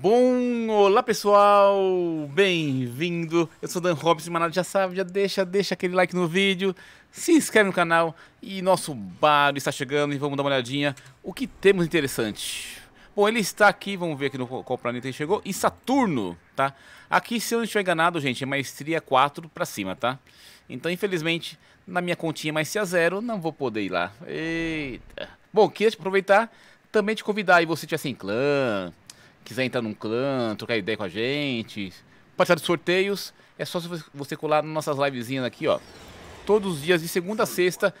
Bom, olá pessoal, bem-vindo. Eu sou Dan Robson, mas já sabe, já deixa, deixa aquele like no vídeo, se inscreve no canal e nosso bar está chegando e vamos dar uma olhadinha o que temos interessante. Bom, ele está aqui, vamos ver aqui no qual planeta ele chegou, E Saturno, tá? Aqui, se eu não estiver enganado, gente, é maestria 4 para cima, tá? Então, infelizmente, na minha continha mais 0, zero, não vou poder ir lá. Eita. Bom, queria aproveitar também te convidar, e você tiver sem clã, quiser entrar num clã, trocar ideia com a gente, participar de sorteios, é só você colar nas nossas livezinhas aqui, ó. Todos os dias, de segunda a sexta.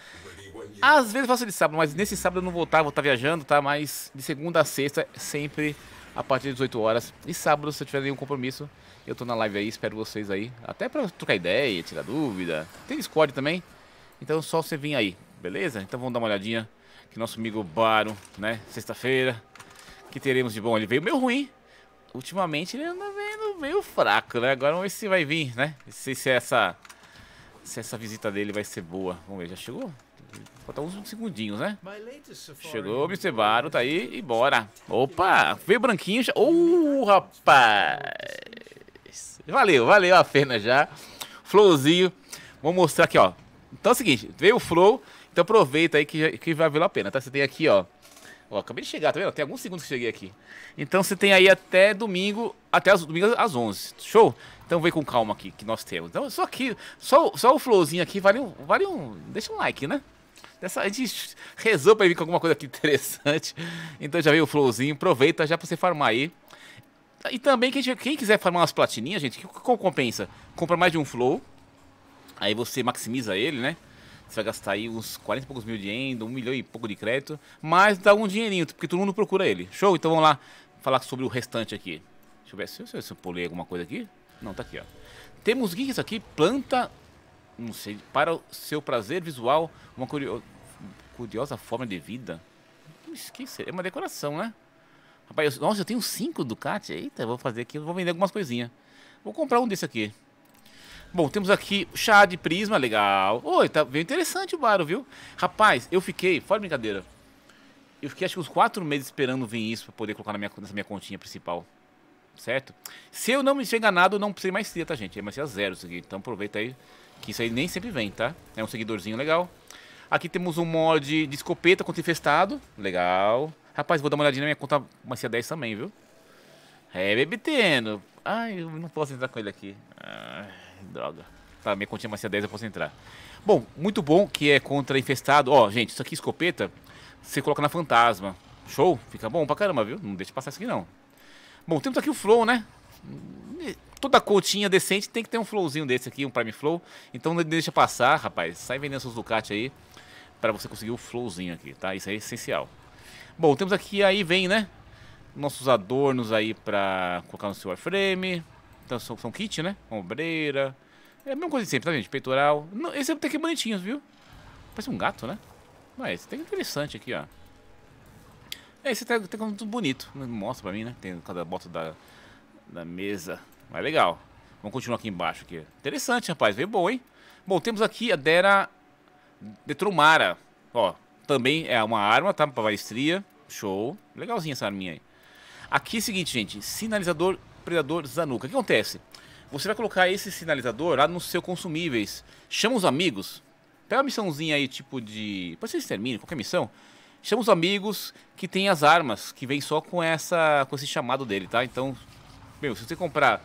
Às vezes faço de sábado, mas nesse sábado eu não vou estar, tá, vou estar tá viajando, tá? Mas de segunda a sexta, sempre a partir das 18 horas. E sábado, se eu tiver nenhum compromisso, eu tô na live aí, espero vocês aí. Até pra trocar ideia, tirar dúvida. Tem Discord também. Então só você vir aí, beleza? Então vamos dar uma olhadinha. Que nosso amigo Baro, né? Sexta-feira que teremos de bom? Ele veio meio ruim. Ultimamente ele anda vendo meio fraco, né? Agora vamos ver se vai vir, né? Não sei se essa, se essa visita dele vai ser boa. Vamos ver, já chegou? Falta uns segundinhos, né? Chegou, Mr. tá aí e bora. Opa, veio branquinho já. Uh, rapaz. Valeu, valeu a pena já. Flowzinho. Vou mostrar aqui, ó. Então é o seguinte, veio o Flow, então aproveita aí que, que vai valer a pena, tá? Você tem aqui, ó, Ó, acabei de chegar, tá vendo? Tem alguns segundos que cheguei aqui. Então você tem aí até domingo, até as, domingo às 11. Show? Então vem com calma aqui, que nós temos. Então só aqui, só, só o flowzinho aqui vale um, vale um... Deixa um like, né? Dessa, a gente rezou pra vir com alguma coisa aqui interessante. Então já veio o flowzinho, aproveita já pra você farmar aí. E também, quem, quem quiser farmar umas platininhas, gente, que, que compensa? Compra mais de um flow, aí você maximiza ele, né? Você vai gastar aí uns 40 e poucos mil de endo, um milhão e pouco de crédito, mas dá um dinheirinho, porque todo mundo procura ele. Show? Então vamos lá falar sobre o restante aqui. Deixa eu ver se, se, se eu pulei alguma coisa aqui. Não, tá aqui, ó. Temos geeks aqui, planta, não sei, para o seu prazer visual, uma curio curiosa forma de vida. Esqueci, é uma decoração, né? Rapaz, eu, nossa, eu tenho cinco Ducati, eita, vou fazer aqui, vou vender algumas coisinhas. Vou comprar um desse aqui. Bom, temos aqui chá de prisma, legal. Oi, tá bem interessante o baro, viu? Rapaz, eu fiquei, fora brincadeira, eu fiquei acho que uns quatro meses esperando vir isso pra poder colocar na minha, nessa minha continha principal, certo? Se eu não me enganado, eu não precisei mais ser, tá, gente? É mais ser é a zero isso aqui, então aproveita aí que isso aí nem sempre vem, tá? É um seguidorzinho legal. Aqui temos um mod de escopeta contra infestado, legal. Rapaz, vou dar uma olhadinha na minha conta Macia 10 também, viu? É, bebetendo. Ai, eu não posso entrar com ele aqui. Droga. Tá, minha continha mais 10 eu posso entrar. Bom, muito bom que é contra infestado. Ó, gente, isso aqui escopeta, você coloca na fantasma. Show? Fica bom pra caramba, viu? Não deixa passar isso aqui não. Bom, temos aqui o flow, né? Toda cotinha decente tem que ter um flowzinho desse aqui, um prime flow. Então não deixa passar, rapaz. Sai vendendo seus Ducati aí para você conseguir o flowzinho aqui, tá? Isso aí é essencial. Bom, temos aqui, aí vem, né? Nossos adornos aí pra colocar no seu airframe. Então são, são kit, né? Ombreira. É a mesma coisa de sempre, tá, gente? Peitoral. Não, esse é tem que bonitinhos, viu? Parece um gato, né? Mas tem é interessante aqui, ó. É, esse tem, tem tudo bonito. Mostra pra mim, né? Tem cada bota da, da mesa. Mas legal. Vamos continuar aqui embaixo. Aqui. Interessante, rapaz. Veio bom, hein? Bom, temos aqui a Dera Detromara, Ó, também é uma arma, tá? Pra palestria. Show. Legalzinha essa arminha aí. Aqui é o seguinte, gente. Sinalizador predador Zanuca. O que acontece? Você vai colocar esse sinalizador lá nos seus consumíveis. Chama os amigos. Pega uma missãozinha aí, tipo de. Pode ser extermínio, qualquer missão. Chama os amigos que tem as armas, que vem só com essa com esse chamado dele, tá? Então, meu, se você comprar.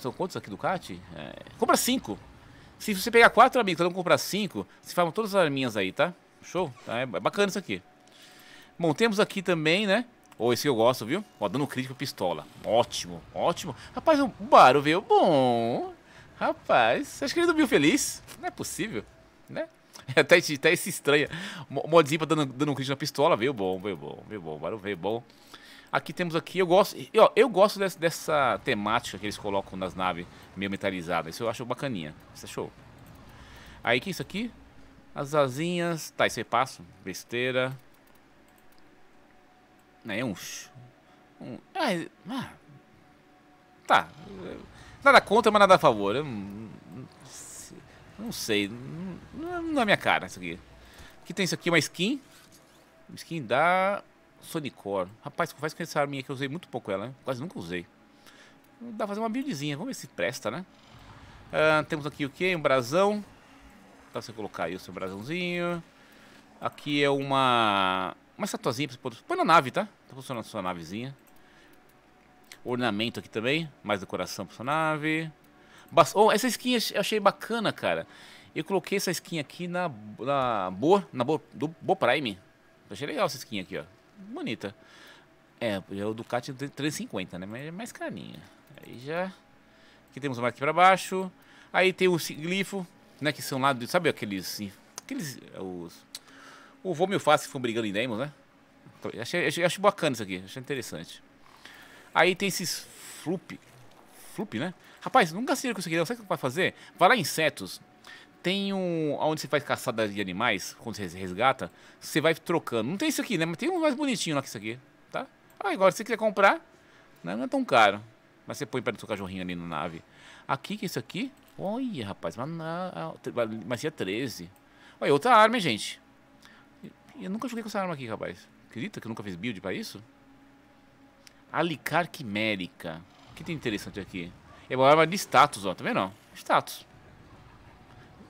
São quantos aqui do CAT? É... compra cinco. Se você pegar quatro amigos, e não comprar cinco, você farma todas as arminhas aí, tá? Show? Tá? É bacana isso aqui. Bom, temos aqui também, né? Ou oh, esse que eu gosto, viu? Ó, oh, dando crítico pistola. Ótimo, ótimo. Rapaz, o Baro veio bom. Rapaz, você acha que ele dormiu feliz? Não é possível, né? Até, até se estranha. Modipa dando, dando crítico na pistola. Veio bom, veio bom, veio bom. Baro veio bom. Aqui temos aqui, eu gosto, eu, eu gosto dessa, dessa temática que eles colocam nas naves meio metalizadas. Isso eu acho bacaninha. Isso é show. Aí, que é isso aqui? As asinhas. Tá, isso aí é passo. Besteira né, uns... É um, ah, tá. Nada contra, mas nada a favor. Eu, não sei. Não, não é minha cara isso aqui. Aqui tem isso aqui, uma skin. Skin da Sonicor. Rapaz, confesso que essa arminha que eu usei muito pouco ela, né? Quase nunca usei. Dá pra fazer uma buildzinha. Vamos ver se presta, né? Ah, temos aqui o que? Um brasão. Dá pra você colocar aí o seu brasãozinho. Aqui é uma... Uma estatuazinha pra você pôr. Põe na nave, tá? Tá funcionando a sua navezinha. Ornamento aqui também. Mais decoração pra sua nave. Bas oh, essa skin eu achei bacana, cara. Eu coloquei essa skin aqui na, na Boa, na Boa, do Boa Prime. Eu achei legal essa skin aqui, ó. Bonita. É, é o Ducati 350, né? Mas é mais carinha. Aí já... Aqui temos uma aqui pra baixo. Aí tem o glifo, né? Que são lá, de, sabe aqueles... Aqueles... É, os o Vô e Fácil ficam brigando em demos, né? Achei, achei, achei, bacana isso aqui, achei interessante. Aí tem esses flup. Flup, né? Rapaz, nunca sei com isso aqui, não. Sabe o que vai fazer? Vai lá em insetos. Tem um. Onde você faz caçada de animais, quando você resgata, você vai trocando. Não tem isso aqui, né? Mas tem um mais bonitinho lá que isso aqui, tá? Ah, agora se você quiser comprar, né? não é tão caro. Mas você põe para do seu cachorrinho ali na nave. Aqui, que é isso aqui? Olha, rapaz, mas, ah, mas, mas é 13. Olha, outra arma, gente? E eu nunca joguei com essa arma aqui, rapaz. Acredita que eu nunca fiz build pra isso? Alicar quimérica. O que tem interessante aqui? É uma arma de status, ó. Tá vendo? Status.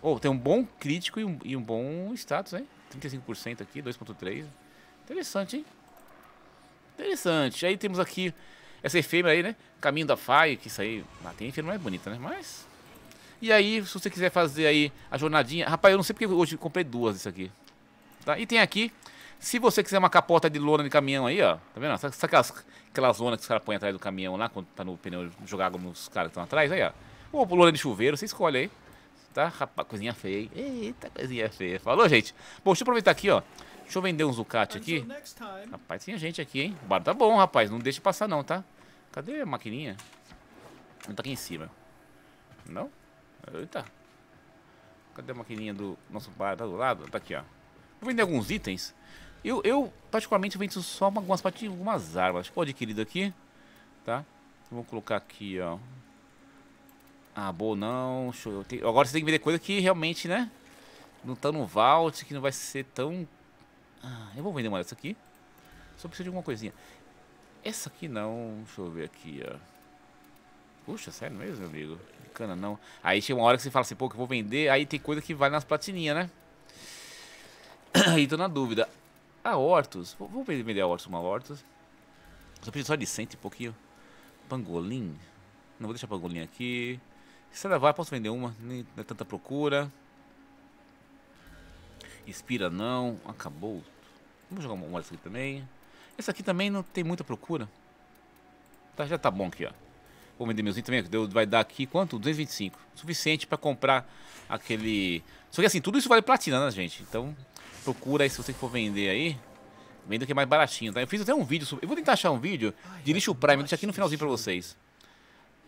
Oh, tem um bom crítico e um, e um bom status, hein? 35% aqui, 2.3. Interessante, hein? Interessante. Aí temos aqui essa efêmera aí, né? Caminho da Faia, que isso aí... Ah, tem efêmera mais bonita, né? Mas... E aí, se você quiser fazer aí a jornadinha... Rapaz, eu não sei porque hoje comprei duas isso aqui. Tá? E tem aqui, se você quiser uma capota de lona de caminhão aí, ó, tá vendo? Sabe, sabe aquelas, aquelas lonas que os caras põem atrás do caminhão lá, quando tá no pneu, jogar água nos caras que estão atrás, aí, ó. Ou lona de chuveiro, você escolhe aí. Tá, rapaz, coisinha feia, Eita, coisinha feia. Falou, gente? Bom, deixa eu aproveitar aqui, ó. Deixa eu vender um Zucati aqui. Rapaz, tinha gente aqui, hein? O bar tá bom, rapaz. Não deixa passar, não, tá? Cadê a maquininha? Não tá aqui em cima. Não? Eita. Cadê a maquininha do nosso bar? Tá do lado? Tá aqui, ó. Vou vender alguns itens. Eu, eu particularmente, vendo só algumas patinhas, algumas armas. Acho que vou adquirido aqui, tá? Vou colocar aqui, ó. Ah, boa, não. Eu... agora você tem que vender coisa que realmente, né? Não tá no vault, que não vai ser tão... Ah, eu vou vender uma dessa aqui. Só preciso de alguma coisinha. Essa aqui não. Deixa eu ver aqui, ó. Puxa, sério mesmo, meu amigo? Bacana, não. Aí chega uma hora que você fala assim, pô, que eu vou vender. Aí tem coisa que vai nas platininhas, né? aí tô na dúvida. A Hortus, vou vender a Hortus uma Hortus. Só preciso só de cento e pouquinho. Pangolim. Não vou deixar pangolim aqui. Se vai, posso vender uma? Nem é tanta procura. Inspira não. Acabou. Vamos jogar uma, Hortus aqui também. Essa aqui também não tem muita procura. Tá, já tá bom aqui, ó o Mendemilzinho também deu, vai dar aqui quanto? 225. Suficiente para comprar aquele. Só que assim, tudo isso vale platina, né, gente? Então, procura aí se você for vender aí. Venda que é mais baratinho, tá? Eu fiz até um vídeo sobre. Eu vou tentar achar um vídeo de lixo Prime, vou deixar aqui no finalzinho pra vocês.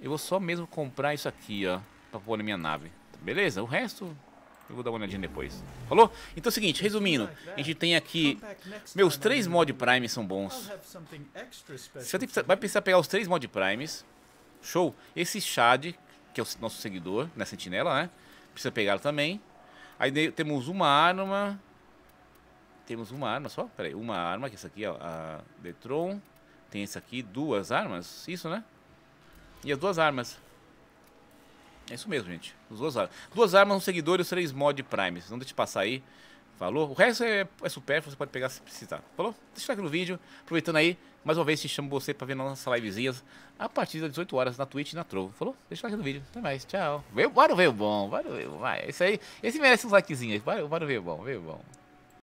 Eu vou só mesmo comprar isso aqui, ó, pra pôr na minha nave. Beleza? O resto eu vou dar uma olhadinha depois. Falou? Então é o seguinte, resumindo, a gente tem aqui. Meus três mod primes são bons. Você vai precisar pegar os três mod primes. Show? Esse Chad, que é o nosso seguidor na né, sentinela, né? Precisa pegar também. Aí temos uma arma. Temos uma arma só? Pera aí, uma arma, que é essa aqui ó. a Detron. Tem essa aqui, duas armas, isso, né? E as duas armas. É isso mesmo, gente. As duas armas. Duas armas, um seguidor e os três mod primes. Não deixe passar aí. Falou? O resto é, é supérfluo, você pode pegar se precisar. Falou? Tá Deixa o like no vídeo. Aproveitando aí, mais uma vez te chamo você para ver nossas livezinhas a partir das 18 horas na Twitch e na Trovo. Falou? Tá Deixa o like no vídeo. Até mais. Tchau. Veio, bora veio bom. Bora veio, vai. É isso aí. Esse merece uns likezinhos. Bora, bora veio bom. Veio bom.